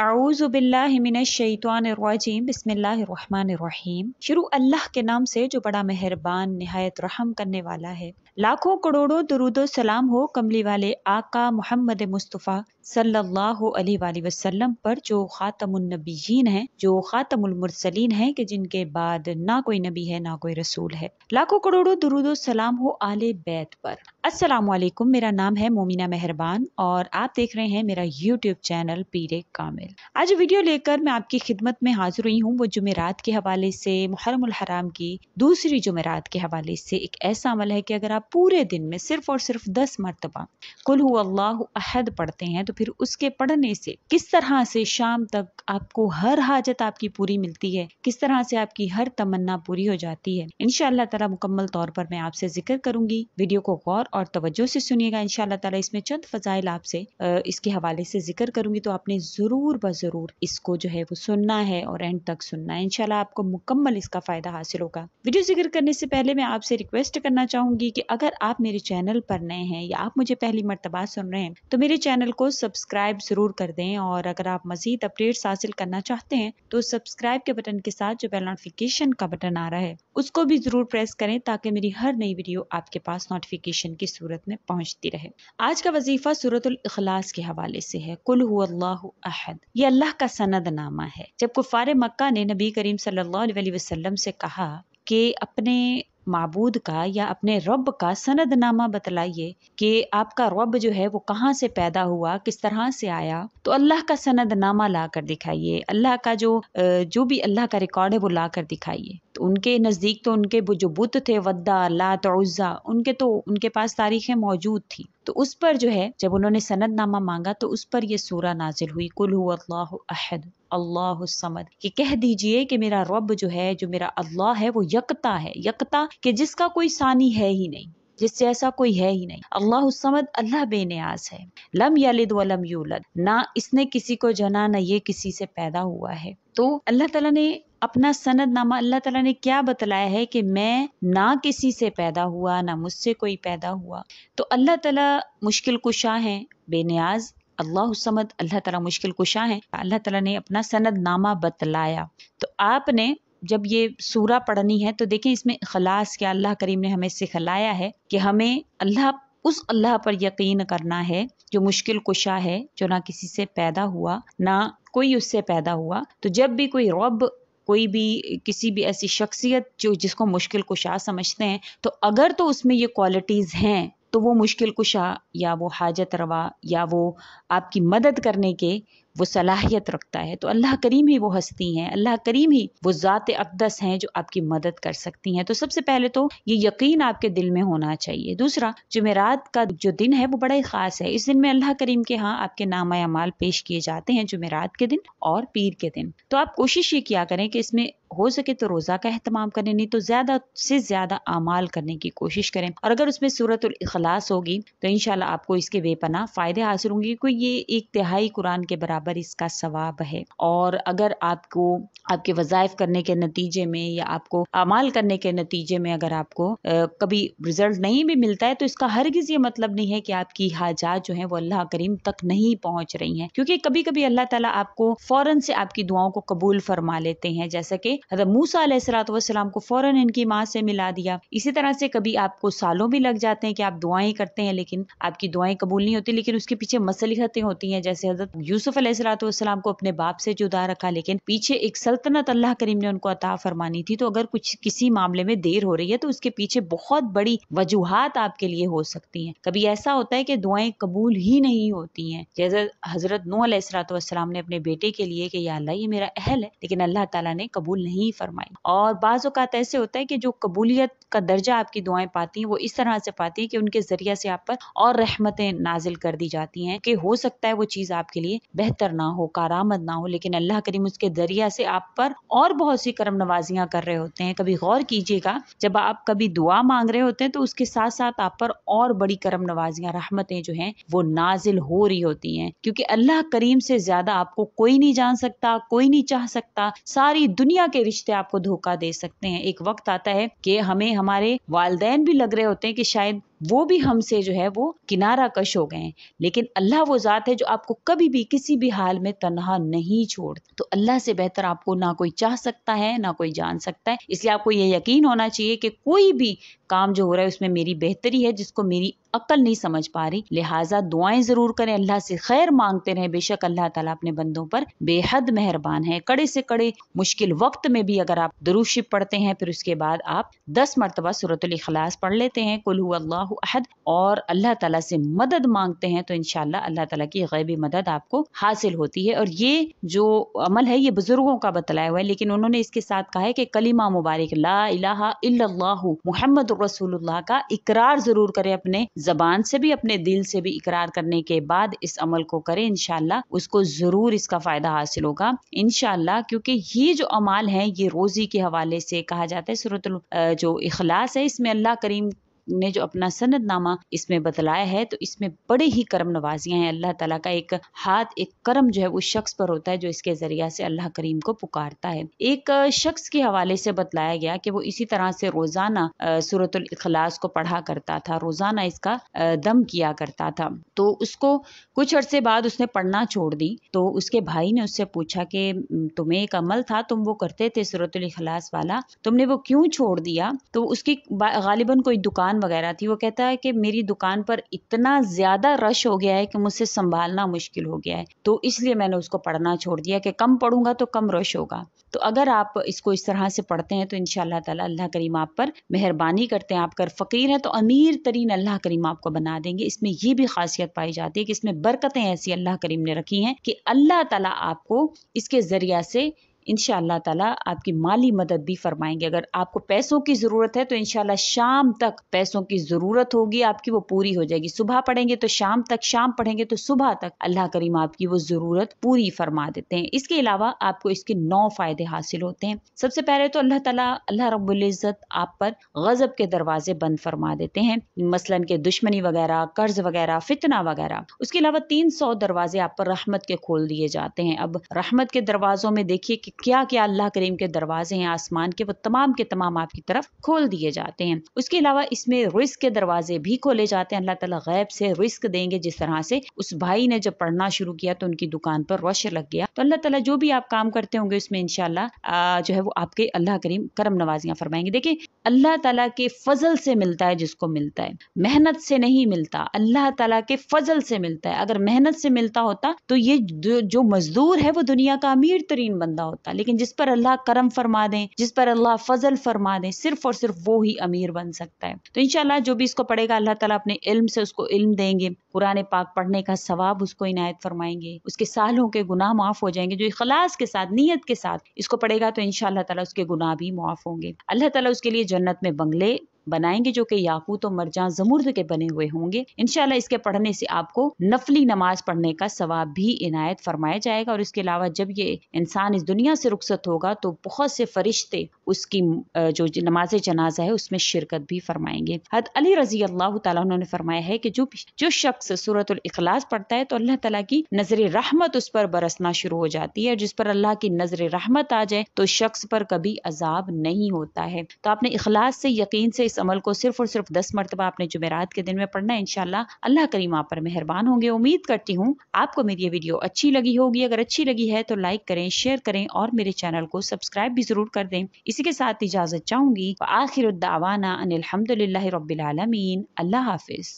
आऊज़ बिल्लाशैतवानरवाजीम बसमीम शुरू अल्लाह के नाम से जो बड़ा मेहरबान नहायत रहम करने वाला है लाखों करोड़ों दरुदो सलाम हो कमली वाले आका मोहम्मद मुस्तफ़ा सल्लल्लाहु अलैहि पर जो ख़ातमनबीन हैं जो ख़ातमुलमरसलिन हैं कि जिनके बाद ना कोई नबी है ना कोई रसूल है लाखों करोड़ों दरुदो सलाम हो आले बैत पर असलकुम मेरा नाम है मोमिना मेहरबान और आप देख रहे हैं मेरा यूट्यूब चैनल पीर कामिल आज वीडियो लेकर मैं आपकी खिदमत में हाजिर हुई हूँ वो जुमेरात के हवाले से मुहरम हराम की दूसरी जुमेरात के हवाले से एक ऐसा अमल है कि अगर आप पूरे दिन में सिर्फ और सिर्फ दस मरतबा कुल अल्लाह अहद पढ़ते हैं तो फिर उसके पढ़ने से किस तरह से शाम तक आपको हर हाजत आपकी पूरी मिलती है किस तरह से आपकी हर तमन्ना पूरी हो जाती है इन तला मुकम्मल तौर पर मैं आपसे जिक्र करूंगी वीडियो को गौर और तवज्जो से सुनिएगा इन तला इसमें चंद फजाइल आपसे इसके हवाले से जिक्र करूंगी तो आपने ज़रूर ज़रूर ब ज़रूर इसको जो है वो सुनना है और एंड तक सुनना है इंशाल्लाह आपको मुकम्मल इसका फ़ायदा हासिल होगा वीडियो जिक्र करने से पहले मैं आपसे रिक्वेस्ट करना चाहूँगी कि अगर आप मेरे चैनल पर नए हैं या आप मुझे पहली मरतबा सुन रहे हैं तो मेरे चैनल को सब्सक्राइब ज़रूर कर दें और अगर आप मज़ीद अपडेट्स हासिल करना चाहते हैं तो सब्सक्राइब के बटन के साथ जो बेल नोटिफिकेशन का बटन आ रहा है उसको भी ज़रूर प्रेस करें ताकि मेरी हर नई वीडियो आपके पास नोटिफिकेशन की सूरत में पहुँचती रहे आज का वजीफ़ा सूरत अखलास के हवाले से है कुल अहद सनद ये अल्लाह का सनद नामा है जब कुफ़ार मक्का ने नबी करीम सल्लल्लाहु अलैहि वसल्लम से कहा कि अपने मबूद का या अपने रब का सनदनामा बतलाइए कि आपका रब जो है वो कहाँ से पैदा हुआ किस तरह से आया तो अल्लाह का सनदनामा ला कर दिखाइए अल्लाह का जो जो भी अल्लाह का रिकॉर्ड है वो ला कर दिखाइए तो उनके नज़दीक तो उनके जो बुत थे वद्दा लात उज़ा उनके तो उनके पास तारीखें मौजूद थी तो उस पर जो है जब उन्होंने सनदनामा मांगा तो उस पर यह सूरा नाजिल हुई कुल हु अहद अल्लाह समद कि कह दीजिए कि मेरा रब जो है जो मेरा अल्लाह है वो यकता है यकता कि जिसका कोई सानी है ही नहीं जिससे ऐसा कोई है ही नहीं अल्लाह समद अल्लाह बेनियाज है लम यलिद व लम यूलद ना इसने किसी को जना ना ये किसी से पैदा हुआ है तो अल्लाह तला ने अपना सनद नामा अल्लाह तला ने क्या बतलाया है कि मैं ना किसी से पैदा हुआ ना मुझसे कोई पैदा हुआ तो अल्लाह तला मुश्किल कुशा हैं बेनियाज समद अल्लाह ताला मुश्किल कुशा है अल्लाह ताला ने अपना सनद नामा बतलाया तो आपने जब ये सूरा पढ़नी है तो देखें इसमें खलास क्या अल्लाह करीम ने हमें सिखलाया है कि हमें अल्लाह उस अल्लाह पर यकीन करना है जो मुश्किल कुशा है जो ना किसी से पैदा हुआ ना कोई उससे पैदा हुआ तो जब भी कोई रब कोई भी किसी भी ऐसी शख्सियत जो जिसको मुश्किल कुशा समझते हैं तो अगर तो उसमें ये क्वालिटीज़ हैं तो वो मुश्किल कुशा या वो हाजत रवा या वो आपकी मदद करने के वो सलाहियत रखता है तो अल्लाह करीम ही वो हस्ती हैं अल्लाह करीम ही वो ज़ात अकदस हैं जो आपकी मदद कर सकती हैं तो सबसे पहले तो ये यकीन आपके दिल में होना चाहिए दूसरा जुमेरात का जो दिन है वो बड़ा ही ख़ास है इस दिन में अल्लाह करीम के यहाँ आपके नामा माल पेश किए जाते हैं जुमेरात के दिन और पीर के दिन तो आप कोशिश ये किया करें कि इसमें हो सके तो रोज़ा का अहतमाम करें नहीं तो ज़्यादा से ज़्यादा अमाल करने की कोशिश करें और अगर उसमें सूरत अखलास होगी तो इन आपको इसके बेपना फ़ायदे हासिल होंगे क्योंकि ये एक तिहाई कुरान के बराबर इसका सवाब है और अगर आपको आपके वज़ायफ करने के नतीजे में या आपको अमाल करने के नतीजे में अगर आपको आ, कभी रिज़ल्ट नहीं भी मिलता है तो इसका हर ये मतलब नहीं है कि आपकी हाजात जो है वो अल्लाह करीम तक नहीं पहुँच रही हैं क्योंकि कभी कभी अल्लाह तला आपको फ़ौरन से आपकी दुआओं को कबूल फरमा लेते हैं जैसा कि हजरत मूसा सलाम को फ़ौरन इनकी माँ से मिला दिया इसी तरह से कभी आपको सालों भी लग जाते हैं कि आप दुआएं करते हैं लेकिन आपकी दुआएं कबूल नहीं होती लेकिन उसके पीछे मसलहतें होती हैं जैसे हजरत यूसुफ सलाम को अपने बाप से जुदा रखा लेकिन पीछे एक सल्तनत अल्लाह करीम ने उनको अता फरमानी थी तो अगर कुछ किसी मामले में देर हो रही है तो उसके पीछे बहुत बड़ी वजूहत आपके लिए हो सकती है कभी ऐसा होता है कि दुआएं कबूल ही नहीं होती हैं जैसे हजरत नू सलाम ने अपने बेटे के लिए कि या अल्लाह ये मेरा अहल है लेकिन अल्लाह ताला ने कबूल नहीं फरमाई और बाज़ात ऐसे होता है कि जो कबूलियत का दर्जा आपकी दुआएं पाती हैं वो इस तरह से पाती हैं कि उनके ज़रिए से आप पर और रहमतें नाजिल कर दी जाती हैं कि हो सकता है वो चीज़ आपके लिए बेहतर ना हो कारामद ना हो लेकिन अल्लाह करीम उसके जरिए से आप पर और बहुत सी करम नवाजियाँ कर रहे होते हैं कभी गौर कीजिएगा जब आप कभी दुआ मांग रहे होते हैं तो उसके साथ साथ आप पर और बड़ी करम नवाजियाँ रहमतें जो हैं वो नाजिल हो रही होती हैं क्योंकि अल्लाह करीम से ज़्यादा आपको कोई नहीं जान सकता कोई नहीं चाह सकता सारी दुनिया के के रिश्ते आपको धोखा दे सकते हैं एक वक्त आता है कि हमें हमारे वालदेन भी लग रहे होते हैं कि शायद वो भी हमसे जो है वो किनारा कश हो गए हैं लेकिन अल्लाह वो ज़ात है जो आपको कभी भी किसी भी हाल में तनहा नहीं छोड़ तो अल्लाह से बेहतर आपको ना कोई चाह सकता है ना कोई जान सकता है इसलिए आपको ये यकीन होना चाहिए कि कोई भी काम जो हो रहा है उसमें मेरी बेहतरी है जिसको मेरी अक्ल नहीं समझ पा रही लिहाजा दुआएं ज़रूर करें अल्लाह से खैर मांगते रहें बेशक अल्लाह ताला अपने बंदों पर बेहद मेहरबान है कड़े से कड़े मुश्किल वक्त में भी अगर आप दरुशिप पढ़ते हैं फिर उसके बाद आप दस मरतबा सूरतल अखलास पढ़ लेते हैं कुल अल्लाह अहद और अल्लाह तला से मदद मांगते हैं तो इनशाला अल्लाह तला की गैबी मदद आपको हासिल होती है और ये जो अमल है ये बुजुर्गों का बतलाया हुआ है लेकिन उन्होंने इसके साथ कहा है कि कलीमा मुबारक ला मोहम्मद रसूलुल्लाह का इकरार ज़रूर करें अपने ज़बान से भी अपने दिल से भी इकरार करने के बाद इस अमल को करें इनशाला उसको ज़रूर इसका फ़ायदा हासिल होगा इनशाला क्योंकि ये जो अमाल है ये रोज़ी के हवाले से कहा जाता है सूरत जो इखलास है इसमें अल्लाह करीम ने जो अपना सनदनामा इसमें बतलाया है तो इसमें बड़े ही करम नवाजियाँ हैं अल्लाह ताला का एक हाथ एक करम जो है उस शख्स पर होता है जो इसके ज़रिया से अल्लाह करीम को पुकारता है एक शख्स के हवाले से बतलाया गया कि वो इसी तरह से रोज़ाना सूरत अखलास को पढ़ा करता था रोज़ाना इसका दम किया करता था तो उसको कुछ अरसे बाद उसने पढ़ना छोड़ दी तो उसके भाई ने उससे पूछा कि तुम्हें एक अमल था तुम वो करते थे सूरत अखलास वाला तुमने वो क्यों छोड़ दिया तो उसकी गालिबन कोई दुकान वगैरह थी वो कहता है कि मेरी दुकान पर इतना ज़्यादा रश हो गया है कि मुझसे संभालना मुश्किल हो गया है तो इसलिए मैंने उसको पढ़ना छोड़ दिया कि कम पढ़ूंगा तो कम रश होगा तो अगर आप इसको इस तरह से पढ़ते हैं तो इन ताला अल्लाह करीम आप पर मेहरबानी करते हैं आप अगर फ़कीर हैं तो अमीर तरीन अल्लाह करीम आपको बना देंगे इसमें ये भी खासियत पाई जाती है कि इसमें बरकतें ऐसी अल्लाह करीम ने रखी हैं कि अल्लाह तला आपको इसके ज़रिया से इन तला आपकी माली मदद भी फरमाएंगे अगर आपको पैसों की ज़रूरत है तो इन शाम तक पैसों की ज़रूरत होगी आपकी वो पूरी हो जाएगी सुबह पढ़ेंगे तो शाम तक शाम पढ़ेंगे तो सुबह तक अल्लाह करीम आपकी वो ज़रूरत पूरी फरमा देते हैं इसके अलावा आपको इसके नौ फ़ायदे हासिल होते हैं सबसे पहले तो अल्लाह तला अल्लाह रबुल्जत आप पर गज़ब के दरवाजे बंद फरमा देते हैं मसलन के दुश्मनी वगैरह कर्ज वगैरह फितना वगैरह उसके अलावा तीन सौ दरवाजे आप पर रहमत के खोल दिए जाते हैं अब रहमत के दरवाजों में देखिए कि क्या क्या अल्लाह करीम के दरवाजे हैं आसमान के वो तमाम के तमाम आपकी तरफ खोल दिए जाते हैं उसके अलावा इसमें रिस्क के दरवाजे भी खोले जाते हैं अल्लाह ताला गैब से रिस्क देंगे जिस तरह से उस भाई ने जब पढ़ना शुरू किया तो उनकी दुकान पर रश लग गया तो अल्लाह ताला जो भी आप काम करते होंगे उसमें इनशाला जो है वो आपके अल्लाह करीम करम नवाजियाँ फरमाएंगे देखिए अल्लाह ताला के फजल से मिलता है जिसको मिलता है मेहनत से नहीं मिलता अल्लाह ताला के फजल से मिलता है अगर मेहनत से मिलता होता तो ये जो मजदूर है वो दुनिया का अमीर तरीन बंदा होता होता लेकिन जिस पर अल्लाह करम फरमा दें जिस पर अल्लाह फजल फरमा दें सिर्फ और सिर्फ वो ही अमीर बन सकता है तो इनशाला जो भी इसको पढ़ेगा अल्लाह ताला अपने इल्म से उसको इल्म देंगे पुराने पाक पढ़ने का सवाब उसको इनायत फरमाएंगे उसके सालों के गुनाह माफ़ हो जाएंगे जो इखलास के साथ नीयत के साथ इसको पढ़ेगा तो इनशाला ताला उसके गुनाह भी माफ़ होंगे अल्लाह ताला उसके लिए जन्नत में बंगले बनाएंगे जो कि याकूत और मरजा जमुर्द के बने हुए होंगे इनशाला इसके पढ़ने से आपको नफली नमाज पढ़ने का सवाब भी इनायत फरमाया जाएगा और इसके अलावा जब ये इंसान इस दुनिया से रुखसत होगा तो बहुत से फरिश्ते उसकी जो नमाज जनाजा है उसमें शिरकत भी फरमाएंगे हद अली रजी अल्लाह उन्होंने फरमाया है कि जो जो शख्स सूरत अखलास पढ़ता है तो अल्लाह तला की नजर रहमत उस पर बरसना शुरू हो जाती है जिस पर अल्लाह की नजर रहमत आ जाए तो शख्स पर कभी अजाब नहीं होता है तो आपने अखलास से यकीन से इस अमल को सिर्फ और सिर्फ दस मरतबा आपने जुमेरात के दिन में पढ़ना है इनशाला अल्लाह करीम आप पर मेहरबान होंगे उम्मीद करती हूँ आपको मेरी ये वीडियो अच्छी लगी होगी अगर अच्छी लगी है तो लाइक करें शेयर करें और मेरे चैनल को सब्सक्राइब भी जरूर कर दें इसी इसी के साथ इजाज़त चाहूंगी आखिर दावाना अनिलहमदिल्ला रबालमीन अल्लाह हाफिज़